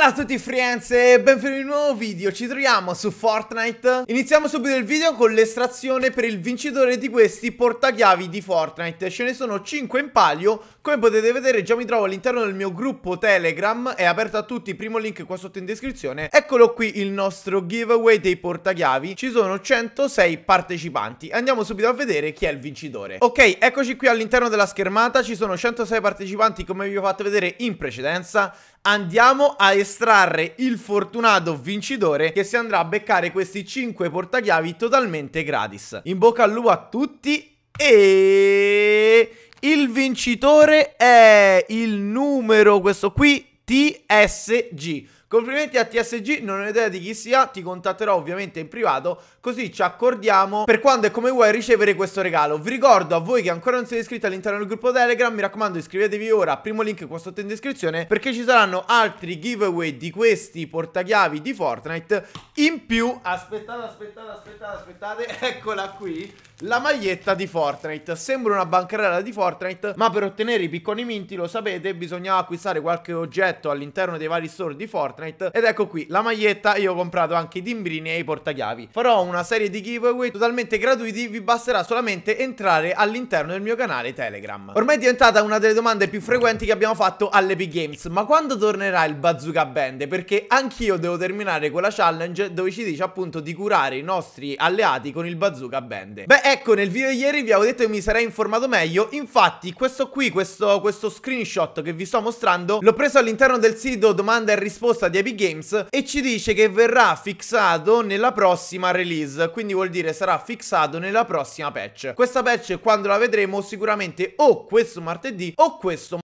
Ciao a tutti friends e benvenuti in un nuovo video, ci troviamo su Fortnite Iniziamo subito il video con l'estrazione per il vincitore di questi portachiavi di Fortnite Ce ne sono 5 in palio come potete vedere già mi trovo all'interno del mio gruppo Telegram, è aperto a tutti, primo link qua sotto in descrizione. Eccolo qui il nostro giveaway dei portachiavi, ci sono 106 partecipanti. Andiamo subito a vedere chi è il vincitore. Ok, eccoci qui all'interno della schermata, ci sono 106 partecipanti come vi ho fatto vedere in precedenza. Andiamo a estrarre il fortunato vincitore che si andrà a beccare questi 5 portachiavi totalmente gratis. In bocca al lupo a tutti e... Il vincitore è il numero, questo qui, TSG. Complimenti a TSG, non ho idea di chi sia, ti contatterò ovviamente in privato, così ci accordiamo per quando e come vuoi ricevere questo regalo. Vi ricordo a voi che ancora non siete iscritti all'interno del gruppo Telegram, mi raccomando iscrivetevi ora, primo link qua sotto in descrizione, perché ci saranno altri giveaway di questi portachiavi di Fortnite. In più, aspettate, aspettate, aspettate, aspettate, eccola qui, la maglietta di Fortnite. Sembra una bancarella di Fortnite, ma per ottenere i picconi minti, lo sapete, bisognava acquistare qualche oggetto all'interno dei vari store di Fortnite Fortnite. Ed ecco qui la maglietta, io ho comprato anche i timbrini e i portachiavi. Farò una serie di giveaway totalmente gratuiti, vi basterà solamente entrare all'interno del mio canale Telegram. Ormai è diventata una delle domande più frequenti che abbiamo fatto all'Epic Games, ma quando tornerà il Bazooka Band? Perché anch'io devo terminare quella challenge dove ci dice appunto di curare i nostri alleati con il Bazooka Band. Beh ecco, nel video di ieri vi avevo detto che mi sarei informato meglio, infatti questo qui, questo, questo screenshot che vi sto mostrando, l'ho preso all'interno del sito domanda e risposta di Epic Games e ci dice che verrà fissato nella prossima release, quindi vuol dire sarà fissato nella prossima patch. Questa patch quando la vedremo sicuramente o questo martedì o questo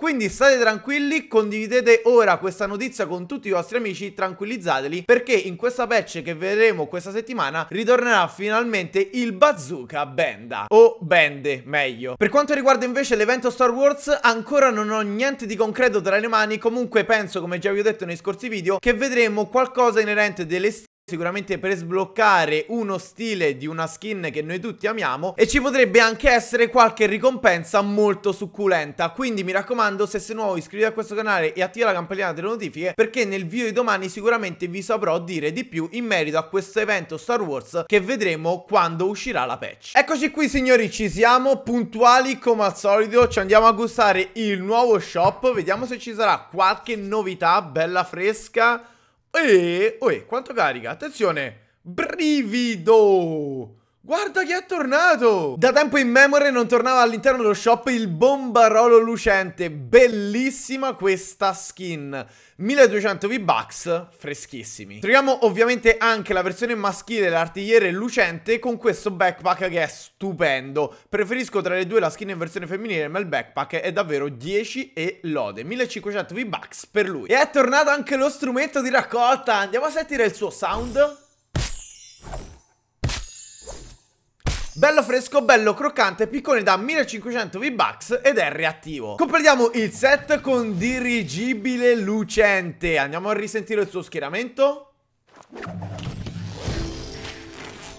quindi state tranquilli, condividete ora questa notizia con tutti i vostri amici, tranquillizzateli, perché in questa patch che vedremo questa settimana ritornerà finalmente il Bazooka Benda, o Bende meglio. Per quanto riguarda invece l'evento Star Wars, ancora non ho niente di concreto tra le mani, comunque penso, come già vi ho detto nei scorsi video, che vedremo qualcosa inerente delle Sicuramente per sbloccare uno stile di una skin che noi tutti amiamo E ci potrebbe anche essere qualche ricompensa molto succulenta Quindi mi raccomando se sei nuovo iscriviti a questo canale e attiva la campanellina delle notifiche Perché nel video di domani sicuramente vi saprò dire di più in merito a questo evento Star Wars Che vedremo quando uscirà la patch Eccoci qui signori ci siamo puntuali come al solito Ci andiamo a gustare il nuovo shop Vediamo se ci sarà qualche novità bella fresca e, oh, quanto carica, attenzione, brivido! Guarda chi è tornato! Da tempo in memoria non tornava all'interno dello shop il bombarolo lucente. Bellissima questa skin. 1200 V-Bucks, freschissimi. Troviamo ovviamente anche la versione maschile dell'artigliere lucente con questo backpack che è stupendo. Preferisco tra le due la skin in versione femminile, ma il backpack è davvero 10 e lode. 1500 V-Bucks per lui. E è tornato anche lo strumento di raccolta. Andiamo a sentire il suo sound. Bello fresco, bello croccante, piccone da 1500 V-Bucks ed è reattivo. Completiamo il set con dirigibile lucente. Andiamo a risentire il suo schieramento.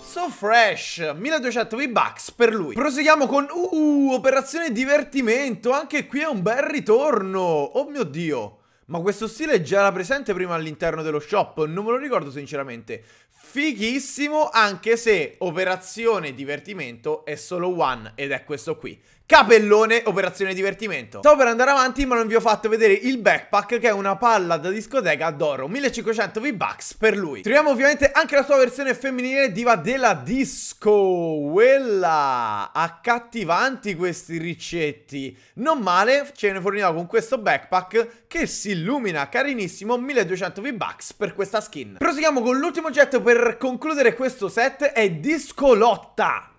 So fresh, 1200 V-Bucks per lui Proseguiamo con, uh, operazione divertimento Anche qui è un bel ritorno Oh mio dio ma questo stile già era presente prima all'interno dello shop, non me lo ricordo sinceramente. Fighissimo, anche se operazione divertimento è solo one ed è questo qui. Capellone, operazione divertimento. Stavo per andare avanti ma non vi ho fatto vedere il backpack che è una palla da discoteca d'oro, 1500 V-Bucks per lui. Troviamo ovviamente anche la sua versione femminile diva della disco, quella accattivanti questi ricetti Non male, ce ne forniamo con questo backpack che si illumina, carinissimo, 1200 V-Bucks per questa skin. Proseguiamo con l'ultimo oggetto per concludere questo set, è Disco Lotta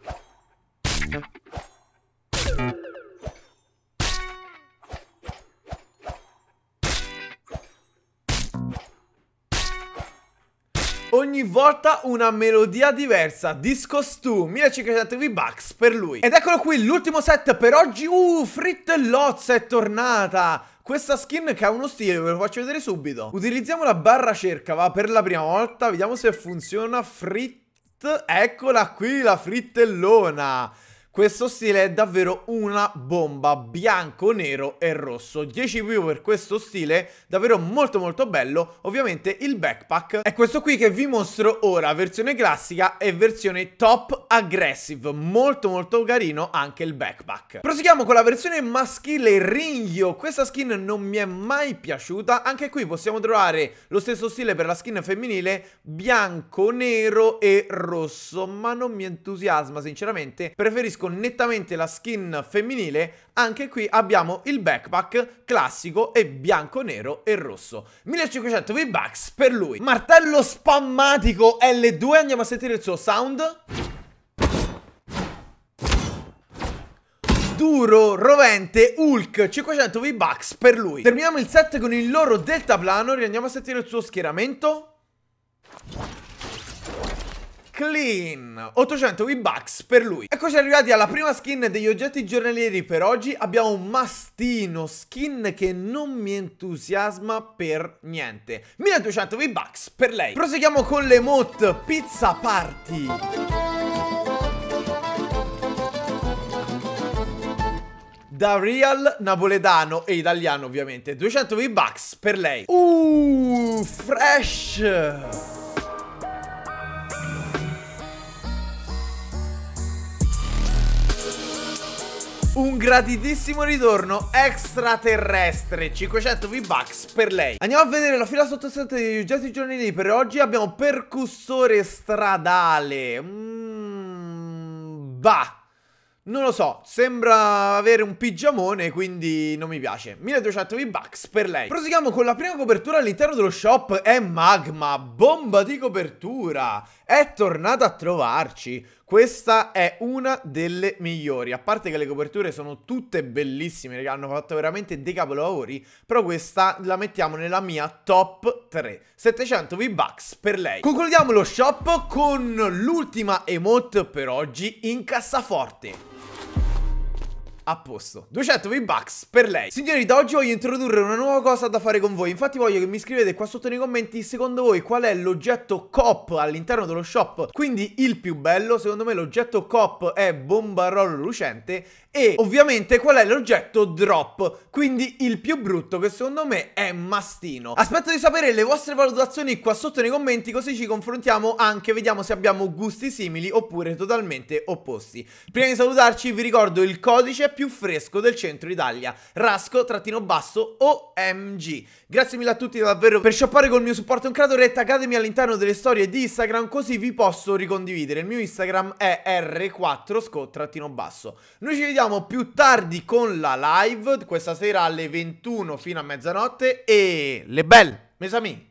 Discolotta. ogni volta una melodia diversa. Disco Stu, 1500 V-Bucks per lui. Ed eccolo qui, l'ultimo set per oggi. Uh, Frit Loz è tornata. Questa skin che ha uno stile, ve lo faccio vedere subito. Utilizziamo la barra cerca, va, per la prima volta. Vediamo se funziona. Frit, eccola qui, la frittellona. Questo stile è davvero una bomba, bianco, nero e rosso. 10 più per questo stile, davvero molto molto bello. Ovviamente il backpack è questo qui che vi mostro ora, versione classica e versione top aggressive. Molto molto carino anche il backpack. Proseguiamo con la versione maschile Ringhio. Questa skin non mi è mai piaciuta. Anche qui possiamo trovare lo stesso stile per la skin femminile, bianco, nero e rosso. Ma non mi entusiasma sinceramente, preferisco preferisco nettamente la skin femminile, anche qui abbiamo il backpack classico e bianco, nero e rosso. 1500 V-Bucks per lui. Martello spammatico L2, andiamo a sentire il suo sound. duro, rovente, Hulk, 500 V-Bucks per lui. Terminiamo il set con il loro deltaplano, riandiamo a sentire il suo schieramento. Clean 800 V-Bucks per lui Eccoci arrivati alla prima skin degli oggetti giornalieri per oggi Abbiamo un mastino skin che non mi entusiasma per niente 1200 V-Bucks per lei Proseguiamo con le l'emote Pizza Party da real napoletano e italiano ovviamente 200 V-Bucks per lei Uh, fresh un graditissimo ritorno extraterrestre 500 V-Bucks per lei Andiamo a vedere la fila sottostante degli oggetti giornali per oggi Abbiamo percussore stradale Mmm... Bah non lo so, sembra avere un pigiamone, quindi non mi piace. 1200 V-Bucks per lei. Proseguiamo con la prima copertura all'interno dello shop. È Magma, bomba di copertura. È tornata a trovarci. Questa è una delle migliori, a parte che le coperture sono tutte bellissime, raga, hanno fatto veramente dei capolavori, però questa la mettiamo nella mia top 3. 700 V-Bucks per lei. Concludiamo lo shop con l'ultima emote per oggi in cassaforte a posto 200 V-Bucks per lei Signori da oggi voglio introdurre una nuova cosa da fare con voi Infatti voglio che mi scrivete qua sotto nei commenti Secondo voi qual è l'oggetto cop all'interno dello shop Quindi il più bello Secondo me l'oggetto cop è bombarolo lucente E ovviamente qual è l'oggetto drop Quindi il più brutto che secondo me è mastino Aspetto di sapere le vostre valutazioni qua sotto nei commenti Così ci confrontiamo anche Vediamo se abbiamo gusti simili oppure totalmente opposti Prima di salutarci vi ricordo il codice più più fresco del centro Italia. Rasco-basso OMG. Grazie mille a tutti davvero per shoppare col mio supporto un creatore e taggatemi all'interno delle storie di Instagram così vi posso ricondividere. Il mio Instagram è r4sco-basso. Noi ci vediamo più tardi con la live, questa sera alle 21 fino a mezzanotte e le belle, mes amis!